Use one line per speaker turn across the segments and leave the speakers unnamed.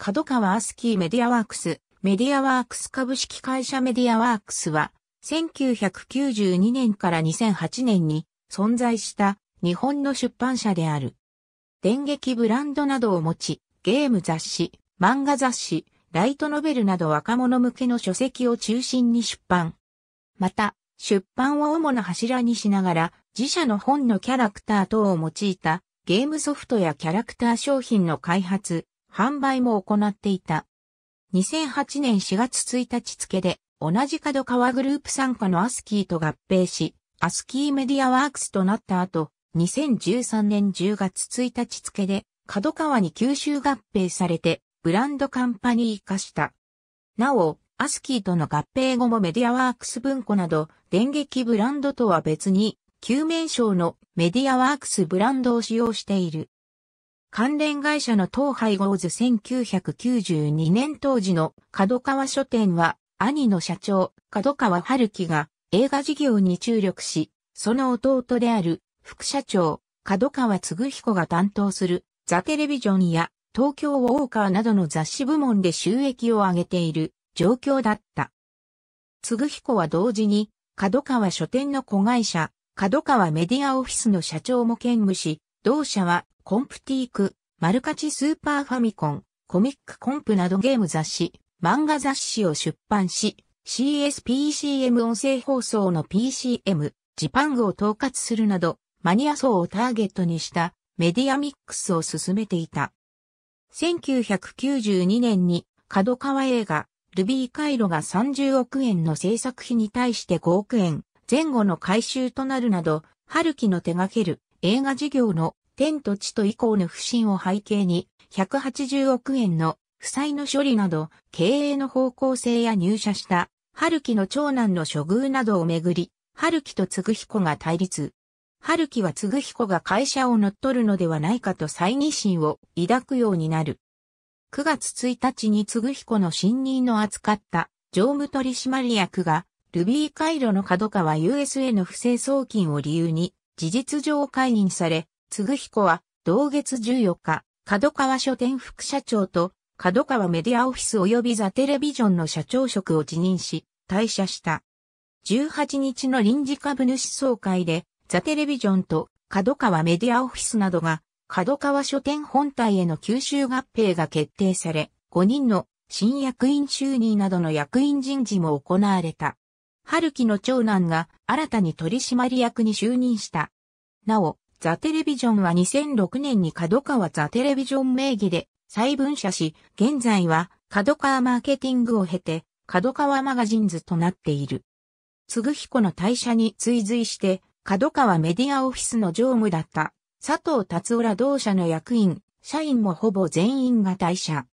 角川アスキーメディアワークス、メディアワークス株式会社メディアワークスは、1992年から2008年に存在した日本の出版社である。電撃ブランドなどを持ち、ゲーム雑誌、漫画雑誌、ライトノベルなど若者向けの書籍を中心に出版。また、出版を主な柱にしながら、自社の本のキャラクター等を用いたゲームソフトやキャラクター商品の開発、販売も行っていた。2008年4月1日付で、同じ角川グループ参加のアスキーと合併し、アスキーメディアワークスとなった後、2013年10月1日付で、角川に吸収合併されて、ブランドカンパニー化した。なお、アスキーとの合併後もメディアワークス文庫など、電撃ブランドとは別に、旧名称のメディアワークスブランドを使用している。関連会社の東海ゴーズ1992年当時の角川書店は、兄の社長、角川春樹が映画事業に注力し、その弟である副社長、角川嗣彦が担当するザ・テレビジョンや東京ウォーカーなどの雑誌部門で収益を上げている状況だった。嗣彦は同時に角川書店の子会社、角川メディアオフィスの社長も兼務し、同社はコンプティーク、マルカチスーパーファミコン、コミックコンプなどゲーム雑誌、漫画雑誌を出版し、CSPCM 音声放送の PCM、ジパングを統括するなど、マニア層をターゲットにしたメディアミックスを進めていた。1992年に角川映画、ルビー回路が30億円の制作費に対して5億円前後の回収となるなど、春樹の手掛ける映画事業の天と地と以降の不振を背景に、180億円の負債の処理など、経営の方向性や入社した、春樹の長男の処遇などをめぐり、春樹と嗣彦が対立。春樹は嗣彦が会社を乗っ取るのではないかと再疑心を抱くようになる。9月1日に嗣彦の新任の扱った常務取締役が、ルビー回路の角川 USA の不正送金を理由に、事実上解任され、嗣彦は、同月14日、角川書店副社長と、角川メディアオフィス及びザテレビジョンの社長職を辞任し、退社した。18日の臨時株主総会で、ザテレビジョンと角川メディアオフィスなどが、角川書店本体への吸収合併が決定され、5人の新役員就任などの役員人事も行われた。春樹の長男が新たに取締役に就任した。なお、ザ・テレビジョンは2006年に角川ザ・テレビジョン名義で再分社し、現在は角川マーケティングを経て、角川マガジンズとなっている。つぐひこの退社に追随して、角川メディアオフィスの常務だった佐藤達夫ら同社の役員、社員もほぼ全員が退社。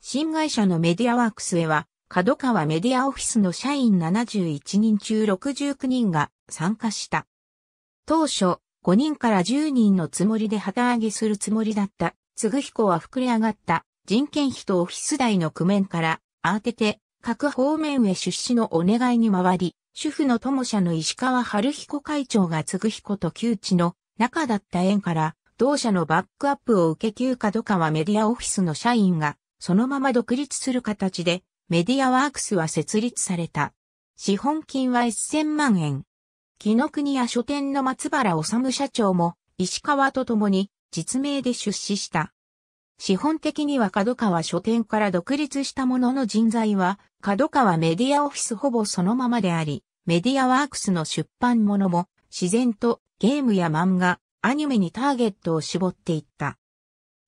新会社のメディアワークスへは、角川メディアオフィスの社員71人中69人が参加した。当初、5人から10人のつもりで旗揚げするつもりだった。つぐ彦は膨れ上がった人件費とオフィス代の工面から慌てて各方面へ出資のお願いに回り、主婦の友社の石川春彦会長がつぐ彦と旧知の中だった縁から、同社のバックアップを受けとかはメディアオフィスの社員が、そのまま独立する形で、メディアワークスは設立された。資本金は1000万円。木の国屋書店の松原治社長も、石川と共に、実名で出資した。資本的には角川書店から独立したものの人材は、角川メディアオフィスほぼそのままであり、メディアワークスの出版物も、自然とゲームや漫画、アニメにターゲットを絞っていった。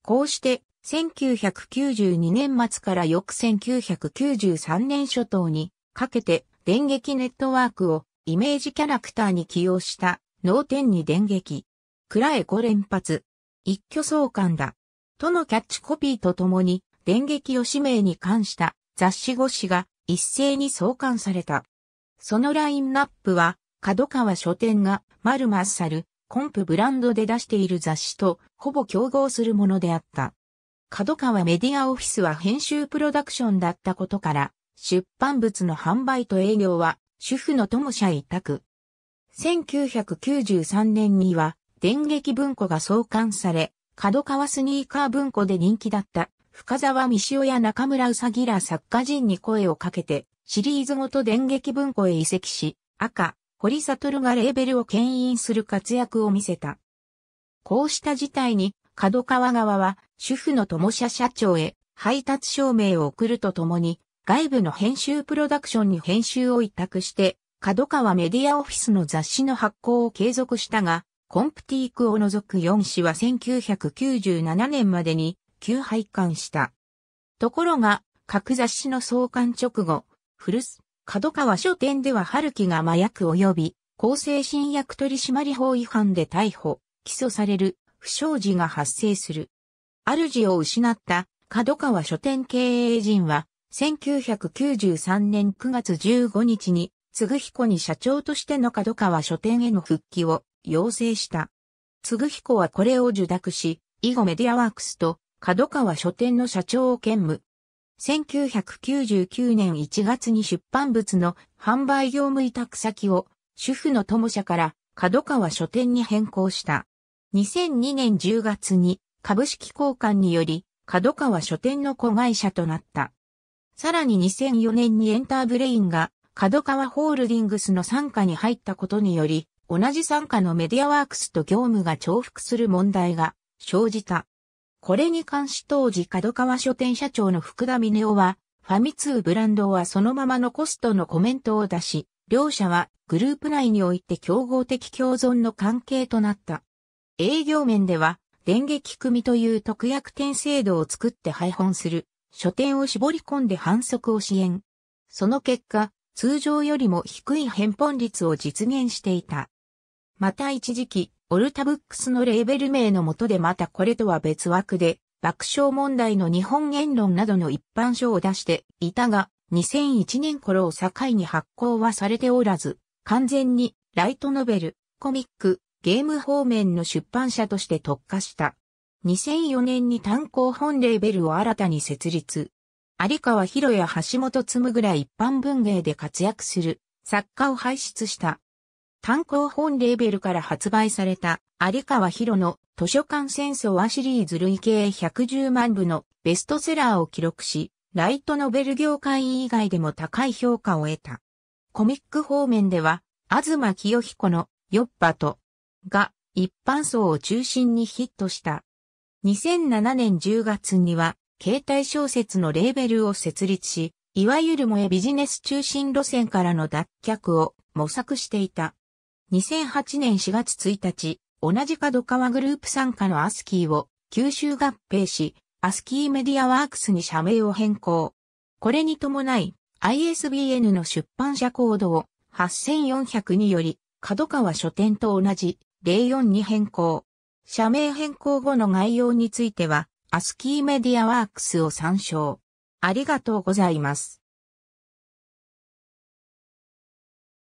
こうして、1992年末から翌1993年初頭にかけて電撃ネットワークをイメージキャラクターに起用した脳天に電撃。暗へ5連発。一挙相関だ。とのキャッチコピーとともに、電撃を使命に関した雑誌越誌が一斉に創刊された。そのラインナップは、角川書店がマルマッサル、コンプブランドで出している雑誌とほぼ競合するものであった。角川メディアオフィスは編集プロダクションだったことから、出版物の販売と営業は主婦の友社委託。1993年には、電撃文庫が創刊され、角川スニーカー文庫で人気だった深沢三潮や中村うさぎら作家陣に声をかけて、シリーズごと電撃文庫へ移籍し、赤、堀悟がレーベルを牽引する活躍を見せた。こうした事態に、角川側は、主婦の友社社長へ配達証明を送るとともに、外部の編集プロダクションに編集を委託して、角川メディアオフィスの雑誌の発行を継続したが、コンプティークを除く4誌は1997年までに旧廃刊した。ところが、各雑誌の創刊直後、古巣、角川書店では春樹が麻薬及び、厚生新薬取締法違反で逮捕、起訴される、不祥事が発生する。主を失った角川書店経営陣は、1993年9月15日に、つぐひこに社長としての角川書店への復帰を要請した。つぐひこはこれを受諾し、以後メディアワークスと角川書店の社長を兼務。1999年1月に出版物の販売業務委託先を主婦の友社から角川書店に変更した。2002年10月に株式交換により角川書店の子会社となった。さらに2004年にエンターブレインが角川ホールディングスの参加に入ったことにより、同じ参加のメディアワークスと業務が重複する問題が生じた。これに関し当時角川書店社長の福田峰夫は、ファミ通ブランドはそのままのコストのコメントを出し、両社はグループ内において競合的共存の関係となった。営業面では、電撃組という特約店制度を作って配本する書店を絞り込んで反則を支援。その結果、通常よりも低い返本率を実現していた。また一時期、オルタブックスのレーベル名の下でまたこれとは別枠で、爆笑問題の日本言論などの一般書を出していたが、2001年頃を境に発行はされておらず、完全にライトノベル、コミック、ゲーム方面の出版社として特化した。2004年に炭鉱本レーベルを新たに設立。有川博や橋本つむぐら一般文芸で活躍する作家を輩出した。単行本レーベルから発売された有川博の図書館戦争はシリーズ累計110万部のベストセラーを記録し、ライトノベル業界以外でも高い評価を得た。コミック方面では、東清彦のヨッパとが一般層を中心にヒットした。2007年10月には、携帯小説のレーベルを設立し、いわゆる萌えビジネス中心路線からの脱却を模索していた。2008年4月1日、同じ角川グループ参加のアスキーを吸収合併し、アスキーメディアワークスに社名を変更。これに伴い、ISBN の出版社コードを8400により、角川書店と同じ04に変更。社名変更後の概要については、アスキーメディアワークスを参照。ありがとうございます。